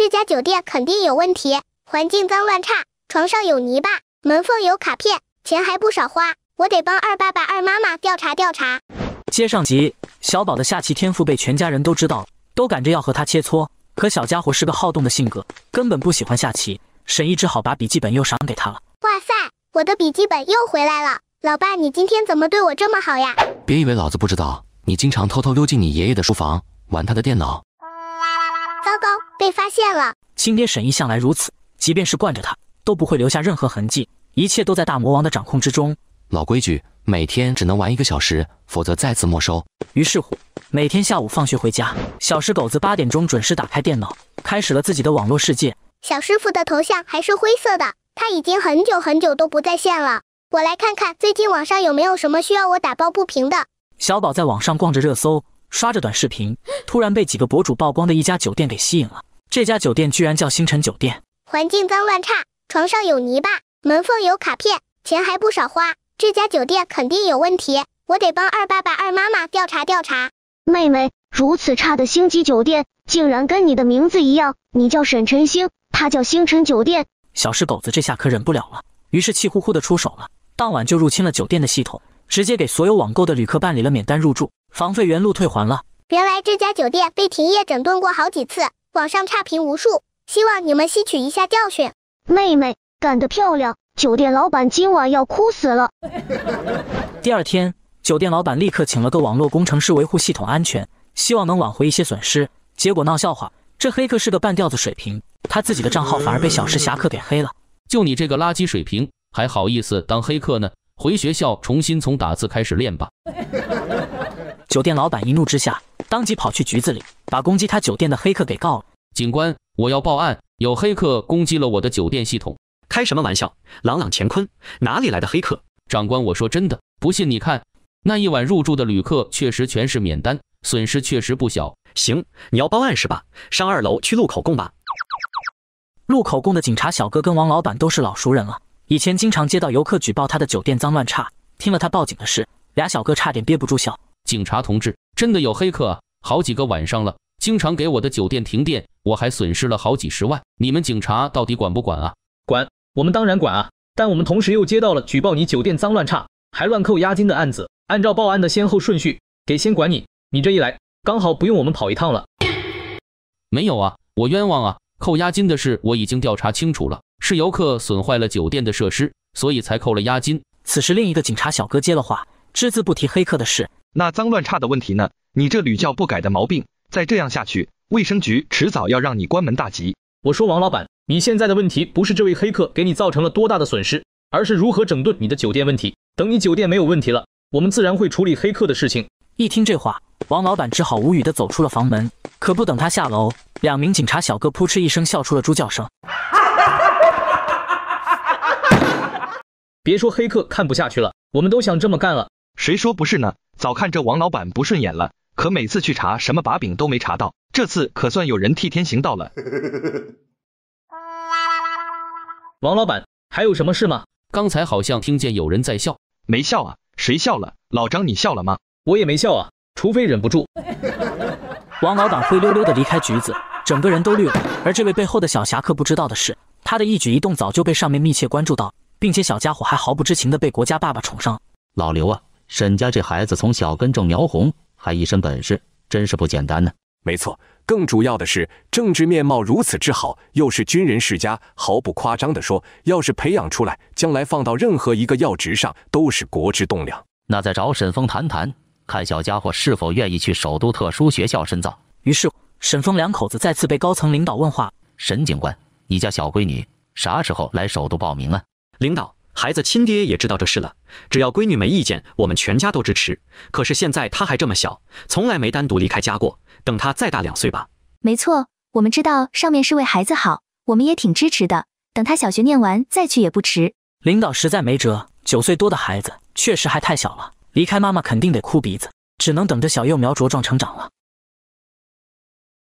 这家酒店肯定有问题，环境脏乱差，床上有泥巴，门缝有卡片，钱还不少花。我得帮二爸爸、二妈妈调查调查。接上集，小宝的下棋天赋被全家人都知道都赶着要和他切磋。可小家伙是个好动的性格，根本不喜欢下棋。沈毅只好把笔记本又赏给他了。哇塞，我的笔记本又回来了！老爸，你今天怎么对我这么好呀？别以为老子不知道，你经常偷偷溜进你爷爷的书房玩他的电脑。被发现了。亲爹沈毅向来如此，即便是惯着他，都不会留下任何痕迹，一切都在大魔王的掌控之中。老规矩，每天只能玩一个小时，否则再次没收。于是乎，每天下午放学回家，小石狗子八点钟准时打开电脑，开始了自己的网络世界。小师傅的头像还是灰色的，他已经很久很久都不在线了。我来看看最近网上有没有什么需要我打抱不平的。小宝在网上逛着热搜，刷着短视频，突然被几个博主曝光的一家酒店给吸引了。这家酒店居然叫星辰酒店，环境脏乱差，床上有泥巴，门缝有卡片，钱还不少花。这家酒店肯定有问题，我得帮二爸爸二妈妈调查调查。妹妹，如此差的星级酒店，竟然跟你的名字一样，你叫沈晨星，他叫星辰酒店。小石狗子这下可忍不了了，于是气呼呼的出手了，当晚就入侵了酒店的系统，直接给所有网购的旅客办理了免单入住，房费原路退还了。原来这家酒店被停业整顿过好几次。网上差评无数，希望你们吸取一下教训。妹妹干得漂亮，酒店老板今晚要哭死了。第二天，酒店老板立刻请了个网络工程师维护系统安全，希望能挽回一些损失。结果闹笑话，这黑客是个半吊子水平，他自己的账号反而被小时侠客给黑了。就你这个垃圾水平，还好意思当黑客呢？回学校重新从打字开始练吧。酒店老板一怒之下，当即跑去局子里。把攻击他酒店的黑客给告了。警官，我要报案，有黑客攻击了我的酒店系统。开什么玩笑，朗朗乾坤哪里来的黑客？长官，我说真的，不信你看，那一晚入住的旅客确实全是免单，损失确实不小。行，你要报案是吧？上二楼去录口供吧。录口供的警察小哥跟王老板都是老熟人了，以前经常接到游客举报他的酒店脏乱差。听了他报警的事，俩小哥差点憋不住笑。警察同志，真的有黑客？好几个晚上了，经常给我的酒店停电，我还损失了好几十万。你们警察到底管不管啊？管，我们当然管啊。但我们同时又接到了举报你酒店脏乱差，还乱扣押金的案子。按照报案的先后顺序，给先管你。你这一来，刚好不用我们跑一趟了。没有啊，我冤枉啊！扣押金的事我已经调查清楚了，是游客损坏了酒店的设施，所以才扣了押金。此时另一个警察小哥接了话，只字不提黑客的事。那脏乱差的问题呢？你这屡教不改的毛病，再这样下去，卫生局迟早要让你关门大吉。我说王老板，你现在的问题不是这位黑客给你造成了多大的损失，而是如何整顿你的酒店问题。等你酒店没有问题了，我们自然会处理黑客的事情。一听这话，王老板只好无语的走出了房门。可不等他下楼，两名警察小哥扑哧一声笑出了猪叫声。别说黑客看不下去了，我们都想这么干了。谁说不是呢？早看这王老板不顺眼了，可每次去查什么把柄都没查到，这次可算有人替天行道了。王老板，还有什么事吗？刚才好像听见有人在笑，没笑啊？谁笑了？老张你笑了吗？我也没笑啊，除非忍不住。王老板灰溜溜的离开局子，整个人都绿了。而这位背后的小侠客不知道的是，他的一举一动早就被上面密切关注到，并且小家伙还毫不知情的被国家爸爸宠上。老刘啊！沈家这孩子从小根正苗红，还一身本事，真是不简单呢。没错，更主要的是政治面貌如此之好，又是军人世家，毫不夸张地说，要是培养出来，将来放到任何一个要职上，都是国之栋梁。那再找沈峰谈谈，看小家伙是否愿意去首都特殊学校深造。于是，沈峰两口子再次被高层领导问话：“沈警官，你家小闺女啥时候来首都报名啊？”领导。孩子亲爹也知道这事了，只要闺女没意见，我们全家都支持。可是现在她还这么小，从来没单独离开家过。等她再大两岁吧。没错，我们知道上面是为孩子好，我们也挺支持的。等她小学念完再去也不迟。领导实在没辙，九岁多的孩子确实还太小了，离开妈妈肯定得哭鼻子，只能等着小幼苗茁壮成长了。